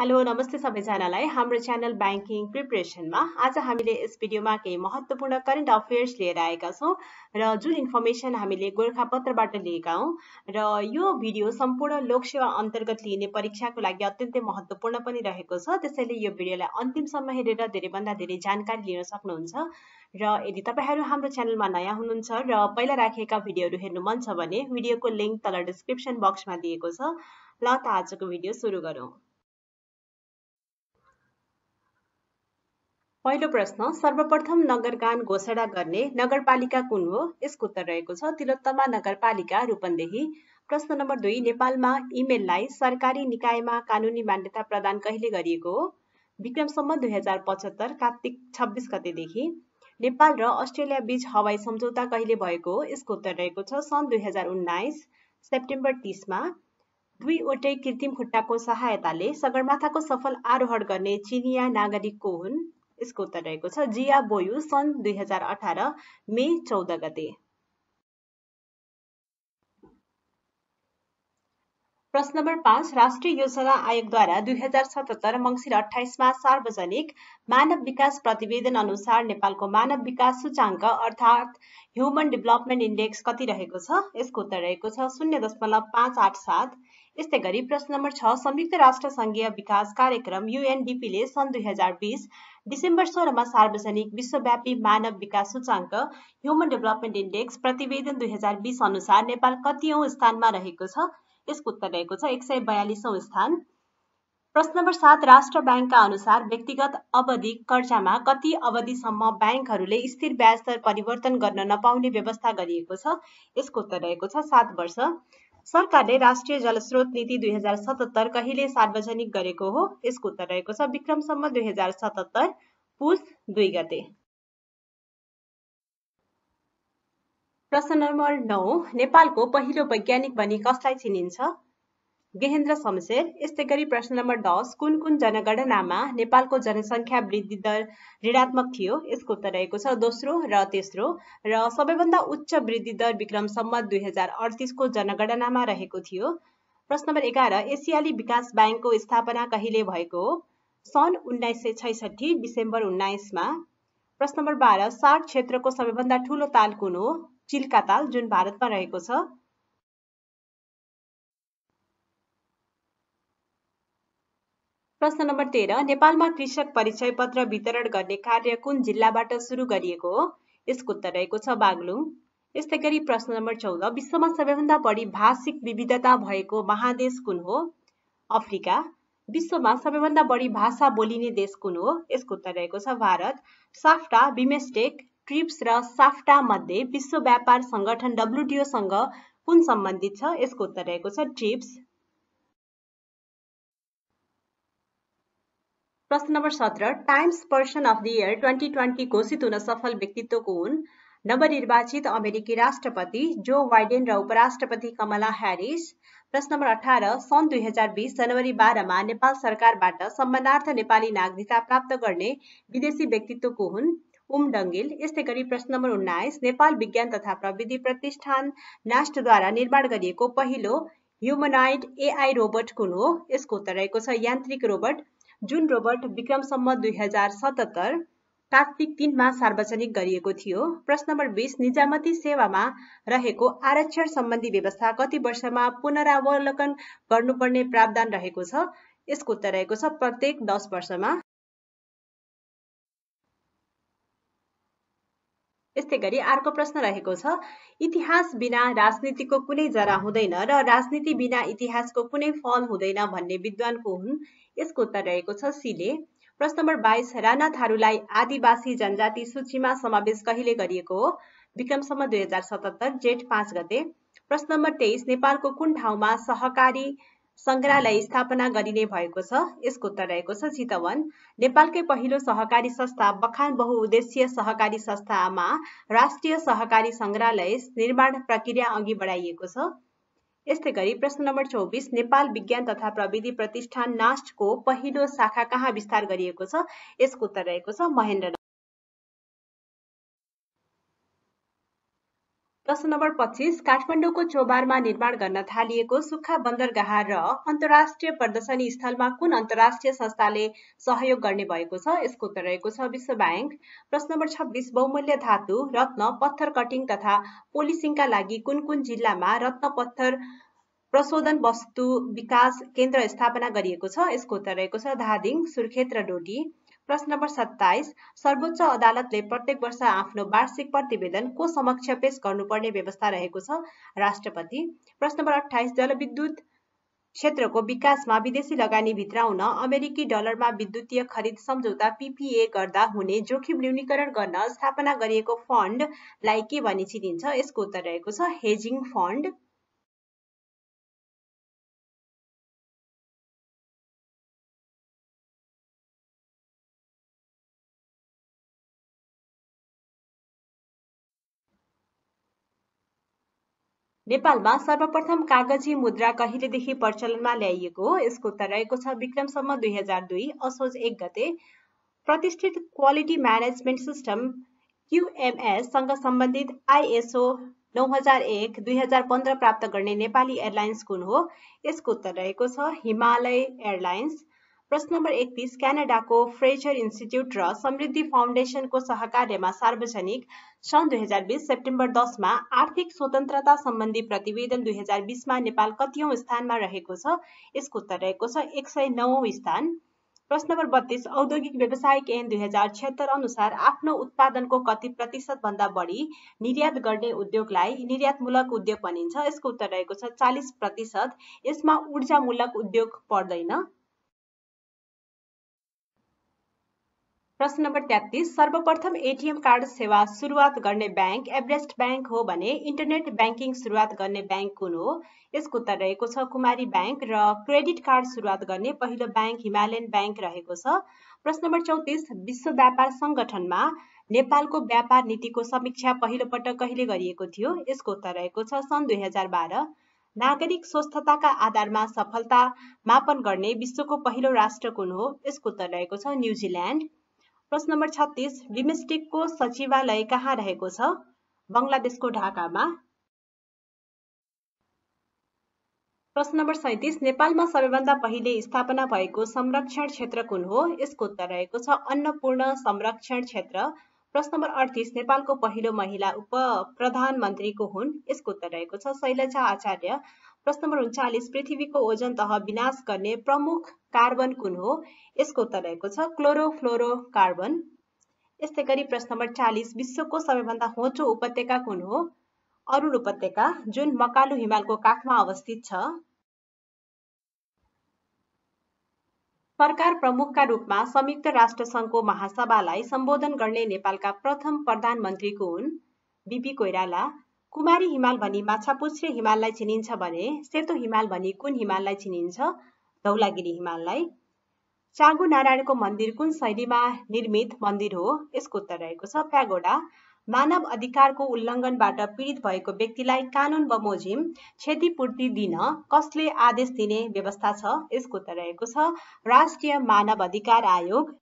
hello नमस्ते सबैजनालाई हाम्रो च्यानल ब्याङ्किङ प्रिपरेसनमा आज हामीले यस भिडियोमा केही महत्त्वपूर्ण करेन्ट अफेयर्स लिएर आएका छौँ र जुन इन्फर्मेसन हामीले गोर्खापत्रबाट लिएका हौँ र यो भिडियो सम्पूर्ण लोकसेवा अन्तर्गत लिइने परीक्षाको लागि अत्यन्तै महत्त्वपूर्ण पनि रहेको छ त्यसैले यो भिडियोलाई अन्तिमसम्म हेरेर धेरैभन्दा धेरै जानकारी लिन सक्नुहुन्छ र यदि तपाईँहरू हाम्रो च्यानलमा नयाँ हुनुहुन्छ र पहिला राखिएका भिडियोहरू हेर्नु मन छ भने भिडियोको लिङ्क तल डिस्क्रिप्सन बक्समा दिएको छ ल त आजको भिडियो सुरु गरौँ पहिलो प्रश्न सर्वप्रथम नगरगान घोषणा गर्ने नगरपालिका कुन हो यसको उत्तर रहेको छ तिलोत्तमा नगरपालिका रूपन्देही प्रश्न नम्बर दुई नेपालमा इमेललाई सरकारी निकायमा कानुनी मान्यता प्रदान कहिले गरिएको हो विक्रमसम्म दुई हजार पचहत्तर कार्तिक छब्बिस गतेदेखि नेपाल र अस्ट्रेलिया बीच हवाई सम्झौता कहिले भएको हो यसको उत्तर रहेको छ सन् दुई हजार उन्नाइस सेप्टेम्बर तिसमा दुईवटै कृत्रिम खुट्टाको सहायताले सगरमाथाको सफल आरोहण गर्ने चिनिया नागरिकको हुन् यसको उत्तर रहेको छ जिया बोयु सन् दुई हजार अठार मे चौध गते प्रश्न नम्बर पाँच राष्ट्रिय योजना आयोगद्वारा दुई हजार सतहत्तर मङ्सिर अठाइसमा सार्वजनिक मानव विकास प्रतिवेदन अनुसार नेपालको मानव विकास सूचाङ्क अर्थात् ह्युमन डेभलपमेन्ट इन्डेक्स कति रहेको छ यसको उत्तर रहेको छ शून्य दशमलव पाँच आठ सात यस्तै गरी प्रश्न नम्बर छ संयुक्त राष्ट्र संघीय विकास कार्यक्रम युएनडिपीले सन् दुई हजार बिस डिसेम्बर सोह्रमा सार्वजनिक विश्वव्यापी मानव विकास सूचाङ्क ह्युमन डेभलपमेन्ट इन्डेक्स प्रतिवेदन दुई हजार बिस अनुसार नेपाल औ स्थानमा रहेको छ यसको उत्तर रहेको छ एक सय बयालिसौँ स्थान प्रश्न नम्बर सात राष्ट्र ब्याङ्कका अनुसार व्यक्तिगत अवधि कर्जामा कति अवधिसम्म ब्याङ्कहरूले स्थिर ब्याज दर परिवर्तन गर्न नपाउने व्यवस्था गरिएको छ यसको उत्तर रहेको छ सात वर्ष सरकारले राष्ट्रिय जलस्रोत नीति दुई हजार सतहत्तर कहिले सार्वजनिक गरेको हो यसको उत्तर रहेको छ विक्रमसम्म दुई हजार सतहत्तर पुस दुई गते प्रश्न नम्बर नौ नेपालको पहिलो वैज्ञानिक भनी कसलाई चिनिन्छ गेहेन्द्र शमशेर यस्तै गरी प्रश्न नम्बर दस कुन कुन जनगणनामा नेपालको जनसङ्ख्या वृद्धि दर ऋणात्मक थियो यसको उत्तर रहेको छ दोस्रो र तेस्रो र सबैभन्दा उच्च वृद्धि दर विक्रमसम्म दुई हजार अडतिसको जनगणनामा रहेको थियो प्रश्न नम्बर एघार एसियाली विकास ब्याङ्कको स्थापना कहिले भएको सन् उन्नाइस सय छैसठी डिसेम्बर उन्नाइसमा प्रश्न नम्बर बाह्र सार्क क्षेत्रको सबैभन्दा ठुलो ताल कुन हो चिल्का ताल जुन भारतमा रहेको छ प्रश्न नम्बर तेह्र नेपालमा कृषक परिचय पत्र वितरण गर्ने कार्य कुन जिल्लाबाट सुरु गरिएको हो यसको उत्तर रहेको छ बागलुङ यस्तै गरी प्रश्न नम्बर चौध विश्वमा सबैभन्दा बढी भाषिक विविधता भएको महादेश कुन हो अफ्रिका विश्वमा सबैभन्दा बढी भाषा बोलिने देश कुन हो यसको उत्तर रहेको छ भारत साफ्टा बिमेस्टेक ट्रिप्स र साफ्टा मध्ये विश्व व्यापार सङ्गठन डब्लुडिओसँग कुन सम्बन्धित छ यसको उत्तर रहेको छ ट्रिप्स प्रश्न नम्बर सत्र Times person of the year twenty twenty घोषित हुन सफल व्यक्तित्वको हुन् नवनिर्वाचित अमेरिकी राष्ट्रपति जो बाइडेन र उपराष्ट्रपति कमला ह्यारिस प्रश्न नम्बर अठार सन् दुई हजार बिस जनवरी बाह्रमा नेपाल सरकारबाट सम्मानार्थ नेपाली नागरिकता प्राप्त गर्ने विदेशी व्यक्तित्वको हुन् उम डङ्गेल यस्तै गरी प्रश्न नम्बर उन्नाइस नेपाल विज्ञान तथा प्रविधि प्रतिष्ठान नास्टद्वारा निर्माण गरिएको पहिलो ह्युमनाइड एआई रोबोट कुन हो यसको उत्तर रहेको छ यान्त्रिक रोबोट जुन रोबर्ट विक्रमसम्म दुई हजार सतहत्तर कार्तिक तिनमा सार्वजनिक गरिएको थियो प्रश्न नम्बर बिस निजामती सेवामा रहेको आरक्षण सम्बन्धी व्यवस्था कति वर्षमा पुनरावलोकन गर्नुपर्ने प्रावधान रहेको छ यसको उत्तर रहेको छ प्रत्येक दस वर्षमा यस्तै गरी अर्को प्रश्न रहेको छ इतिहास बिना राजनीतिको कुनै जरा हुँदैन र राजनीति बिना इतिहासको कुनै फल हुँदैन भन्ने विद्वानको हुन् यसको उत्तर रहेको छ सीले प्रश्न नम्बर बाइस राणा थारूलाई आदिवासी जनजाति सूचीमा समावेश कहिले गरिएको हो विक्रमसम्म दुई हजार सतहत्तर जेठ पाँच गते प्रश्न नम्बर तेइस नेपालको कुन ठाउँमा सहकारी सङ्ग्रहालय स्थापना गरिने भएको छ यसको उत्तर रहेको छ चितवन नेपालकै पहिलो सहकारी संस्था बखान बहुउद्देश्य सहकारी संस्थामा राष्ट्रिय सहकारी सङ्ग्रहालय निर्माण प्रक्रिया अघि बढाइएको छ ये गरी प्रश्न नंबर चौबीस नेपाल विज्ञान तथा प्रविधि प्रतिष्ठान नास्ट को पहिलो शाखा कहाँ विस्तार कर इसको उत्तर रहेक महेन्द्र प्रश्न नम्बर पच्चिस काठमाडौँको चोबारमा निर्माण गर्न थालिएको सुक्खा बन्दरगाह र अन्तर्राष्ट्रिय प्रदर्शनी स्थलमा कुन अन्तर्राष्ट्रिय संस्थाले सहयोग गर्ने भएको छ यसको उत्तर रहेको छ विश्व ब्याङ्क प्रश्न नम्बर छब्बिस बहुमूल्य धातु रत्न पत्थर कटिङ तथा पोलिसिङका लागि कुन कुन जिल्लामा रत्न पत्थर प्रशोधन वस्तु विकास केन्द्र स्थापना गरिएको छ यसको उत्तर रहेको छ धादिङ सुर्खेत र डोटी प्रश्न नम्बर सत्ताइस सर्वोच्च अदालतले प्रत्येक वर्ष आफ्नो वार्षिक प्रतिवेदन को समक्ष पेश गर्नुपर्ने व्यवस्था रहेको छ राष्ट्रपति प्रश्न नम्बर अठाइस जलविद्युत क्षेत्रको विकासमा विदेशी लगानी भित्राउन अमेरिकी डलरमा विद्युतीय खरिद सम्झौता पिपिए गर्दा हुने जोखिम न्यूनीकरण गर्न स्थापना गरिएको फन्डलाई के भनी चिनिन्छ यसको उत्तर रहेको छ हेजिङ फन्ड नेपालमा सर्वप्रथम कागजी मुद्रा कहिलेदेखि प्रचलनमा ल्याइएको हो यसको उत्तर रहेको छ विक्रमसम्म दुई हजार दुई असोज एक गते प्रतिष्ठित क्वालिटी म्यानेजमेन्ट सिस्टम क्युएमएससँग सम्बन्धित आइएसओ नौ हजार एक दुई हजार पन्ध्र प्राप्त गर्ने नेपाली एयरलाइन्स कुन हो यसको उत्तर रहेको छ हिमालय एयरलाइन्स प्रश्न नम्बर एकतिस क्यानाडाको फ्रेजर इन्स्टिच्युट र समृद्धि फाउन्डेसनको सहकार्यमा सार्वजनिक सन् दुई हजार बिस सेप्टेम्बर दसमा आर्थिक स्वतन्त्रता सम्बन्धी प्रतिवेदन दुई हजार बिसमा नेपाल कतियौँ स्थानमा रहेको छ यसको उत्तर रहेको छ एक सय नौ स्थान प्रश्न नम्बर बत्तिस औद्योगिक व्यवसायिक ऐन दुई हजार छिहत्तर अनुसार आफ्नो उत्पादनको कति प्रतिशतभन्दा बढी निर्यात गर्ने उद्योगलाई निर्यातमूलक उद्योग भनिन्छ यसको उत्तर रहेको छ चालिस प्रतिशत यसमा ऊर्जामूलक उद्योग पर्दैन प्रश्न नम्बर तेत्तिस सर्वप्रथम एटिएम कार्ड सेवा सुरुवात गर्ने ब्याङ्क एभरेस्ट ब्याङ्क हो भने इन्टरनेट ब्याङ्किङ सुरुवात गर्ने ब्याङ्क कुन हो यसको उत्तर रहेको छ कुमारी ब्याङ्क र क्रेडिट कार्ड सुरुवात गर्ने पहिलो ब्याङ्क हिमालयन ब्याङ्क रहेको छ प्रश्न नम्बर चौतिस विश्व व्यापार सङ्गठनमा नेपालको व्यापार नीतिको समीक्षा पहिलोपटक कहिले गरिएको थियो यसको उत्तर रहेको छ सन् दुई हजार बाह्र नागरिक स्वस्थताका आधारमा सफलता मापन गर्ने विश्वको पहिलो राष्ट्र कुन हो यसको उत्तर रहेको छ न्युजिल्यान्ड प्रश्न नम्बर छत्तिस डिमेस्टिकको सचिवालय कहाँ रहेको छ बङ्गलादेशको ढाकामा प्रश्न नम्बर सैतिस नेपालमा सबैभन्दा पहिले स्थापना भएको संरक्षण क्षेत्र कुन हो यसको उत्तर रहेको छ अन्नपूर्ण संरक्षण क्षेत्र प्रश्न नम्बर अडतिस नेपालको पहिलो महिला उप प्रधानमन्त्रीको हुन् यसको उत्तर रहेको छ शैलजा आचार्य प्रश्न नम्बर उन्चालिस पृथ्वीको ओजन तह विनाश गर्ने प्रमुख कार्बन कुन हो यसको उत्तर रहेको छ क्लोरोफ्लोरो कार्बन यस्तै गरी प्रश्न नम्बर चालिस विश्वको सबैभन्दा होचो उपत्यका कुन हो अरुण उपत्यका जुन मकालु हिमालको काखमा अवस्थित छ सरकार प्रमुखका रूपमा संयुक्त राष्ट्र संघको महासभालाई सम्बोधन गर्ने नेपालका प्रथम प्रधानमन्त्री हुन् बिपी कोइराला कुमारी हिमाल भनी माछापुच्छ्रे हिमाललाई चिनिन्छ भने सेतो हिमाल भनी कुन हिमाललाई चिनिन्छ धौलागिरी हिमाललाई चागु नारायणको मन्दिर कुन शैलीमा निर्मित मन्दिर हो यसको उत्तर रहेको छ फ्यागोडा मानव अधिकारको उल्लङ्घनबाट पीडित भएको व्यक्तिलाई कानुन बमोजिम क्षतिपूर्ति दिन कसले आदेश दिने व्यवस्था छ यसको उत्तर रहेको छ राष्ट्रिय मानव अधिकार आयोग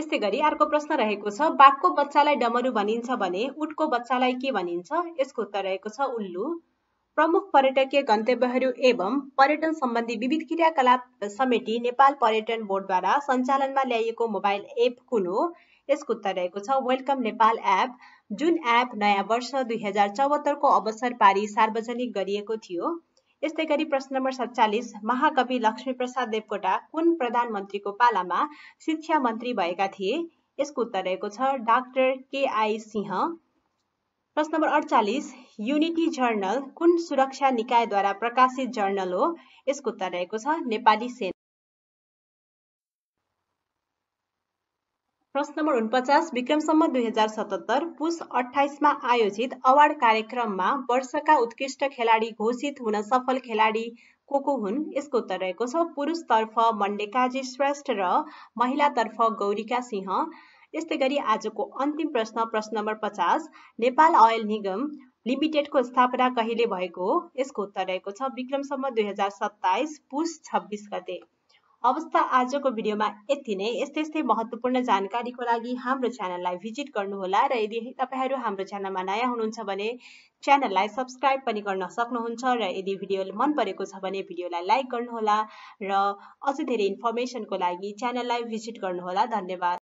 त्यस्तै गरी अर्को प्रश्न रहेको छ बाघको बच्चालाई डमरु भनिन्छ भने उटको बच्चालाई के भनिन्छ यसको उत्तर रहेको छ उल्लु प्रमुख पर्यटकीय गन्तव्यहरू एवं पर्यटन सम्बन्धी विविध क्रियाकलाप समिति नेपाल पर्यटन बोर्डद्वारा सञ्चालनमा ल्याइएको मोबाइल एप कुन हो यसको उत्तर रहेको छ वेलकम नेपाल एप जुन एप नयाँ वर्ष दुई हजार चौहत्तरको अवसर पारी सार्वजनिक गरिएको थियो यस्तै गरी प्रश्न नम्बर सत्तालिस महाकवि लक्ष्मीप्रसाद देवकोटा कुन प्रधानमन्त्रीको पालामा शिक्षा मन्त्री भएका थिए यसको उत्तर रहेको छ डाक्टर केआई सिंह प्रश्न नम्बर अडचालिस युनिटी जर्नल कुन सुरक्षा निकायद्वारा प्रकाशित जर्नल हो यसको उत्तर रहेको छ नेपाली सेना प्रश्न नम्बर उनपचास विक्रमसम्म दुई हजार सतहत्तर पुस अठाइसमा आयोजित अवार्ड कार्यक्रममा वर्षका उत्कृष्ट खेलाडी घोषित हुन सफल खेलाडी को को हुन् यसको उत्तर रहेको छ पुरुषतर्फ मण्डेकाजी श्रेष्ठ र महिलातर्फ गौरीका सिंह यस्तै गरी आजको अन्तिम प्रश्न प्रश्न नम्बर पचास नेपाल अयल निगम लिमिटेडको स्थापना कहिले भएको हो यसको उत्तर रहेको छ विक्रमसम्म दुई हजार सत्ताइस पुस छब्बिस गते अवस्था आजको भिडियोमा यति नै यस्तै यस्तै महत्त्वपूर्ण जानकारीको लागि हाम्रो च्यानललाई भिजिट गर्नुहोला र यदि तपाईँहरू हाम्रो च्यानलमा नयाँ हुनुहुन्छ भने च्यानललाई सब्सक्राइब पनि गर्न सक्नुहुन्छ र यदि भिडियो मन परेको छ भने भिडियोलाई लाइक गर्नुहोला र अझ धेरै इन्फर्मेसनको लागि च्यानललाई भिजिट गर्नुहोला धन्यवाद